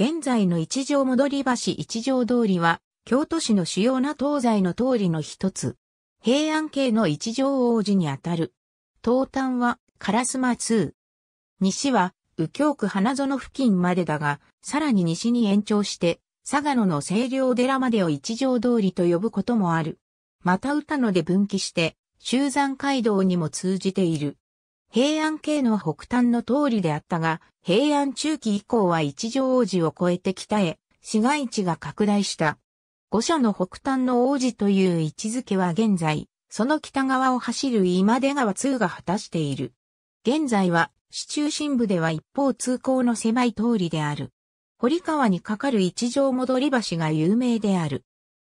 現在の一条戻り橋一条通りは、京都市の主要な東西の通りの一つ。平安系の一条王子にあたる。東端は、烏丸通。西は、右京区花園付近までだが、さらに西に延長して、佐賀野の清涼寺までを一条通りと呼ぶこともある。また歌野で分岐して、周山街道にも通じている。平安系の北端の通りであったが、平安中期以降は一条王子を超えて北へ、市街地が拡大した。五社の北端の王子という位置づけは現在、その北側を走る今出川2が果たしている。現在は、市中心部では一方通行の狭い通りである。堀川に架かる一条戻り橋が有名である。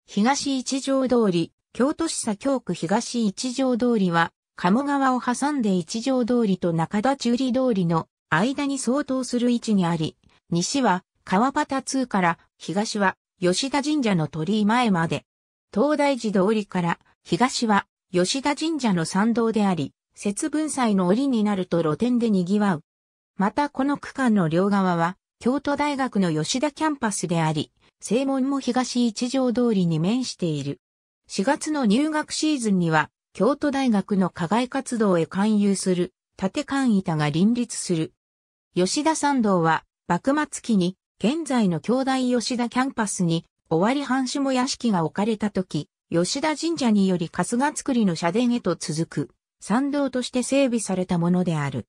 東一条通り、京都市左京区東一条通りは、鴨川を挟んで一条通りと中田中里通りの間に相当する位置にあり、西は川端通から東は吉田神社の鳥居前まで、東大寺通りから東は吉田神社の参道であり、節分祭の折になると露店で賑わう。またこの区間の両側は、京都大学の吉田キャンパスであり、正門も東一条通りに面している。4月の入学シーズンには、京都大学の課外活動へ勧誘する、立勘板が林立する。吉田参道は、幕末期に、現在の京大吉田キャンパスに、終わり藩主も屋敷が置かれた時、吉田神社により春日造りの社殿へと続く、参道として整備されたものである。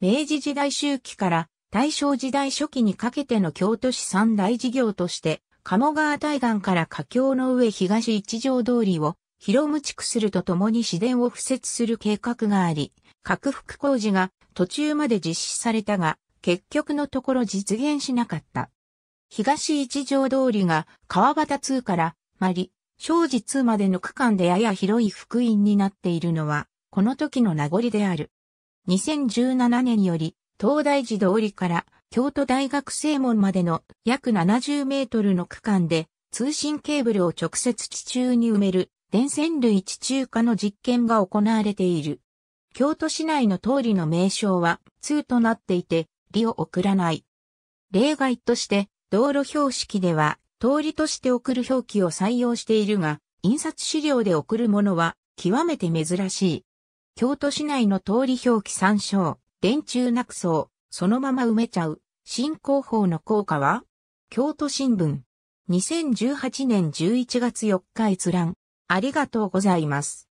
明治時代周期から大正時代初期にかけての京都市三大事業として、鴨川対岸から河橋の上東一条通りを広務区するとともに市電を敷設する計画があり、拡幅工事が途中まで実施されたが、結局のところ実現しなかった。東一条通りが川端通からマリ、正治通までの区間でやや広い福音になっているのは、この時の名残である。2017年より、東大寺通りから京都大学正門までの約70メートルの区間で、通信ケーブルを直接地中に埋める電線類地中化の実験が行われている。京都市内の通りの名称は通となっていて、利を送らない。例外として、道路標識では通りとして送る表記を採用しているが、印刷資料で送るものは極めて珍しい。京都市内の通り表記参照、電柱なくそう、そのまま埋めちゃう、新広報の効果は京都新聞。2018年11月4日閲覧。ありがとうございます。